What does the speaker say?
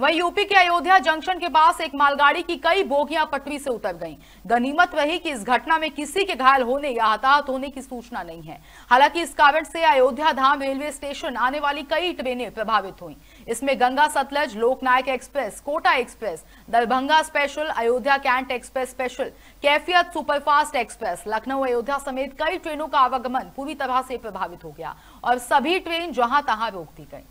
वहीं यूपी के अयोध्या जंक्शन के पास एक मालगाड़ी की कई बोगियां पटरी से उतर गईं। गनीमत वही कि इस घटना में किसी के घायल होने या हताहत होने की सूचना नहीं है हालांकि इस कारण से अयोध्या धाम रेलवे स्टेशन आने वाली कई ट्रेनें प्रभावित हुई इसमें Ganga Sutlej Loknayak express Kota express Darbhanga special Ayodhya cantt express special Kaifiyat superfast express Lucknow Ayodhya समेत कई ट्रेनों का आवागमन पूरी तरह से प्रभावित हो गया और सभी ट्रेन जहां तहां रोक दी गई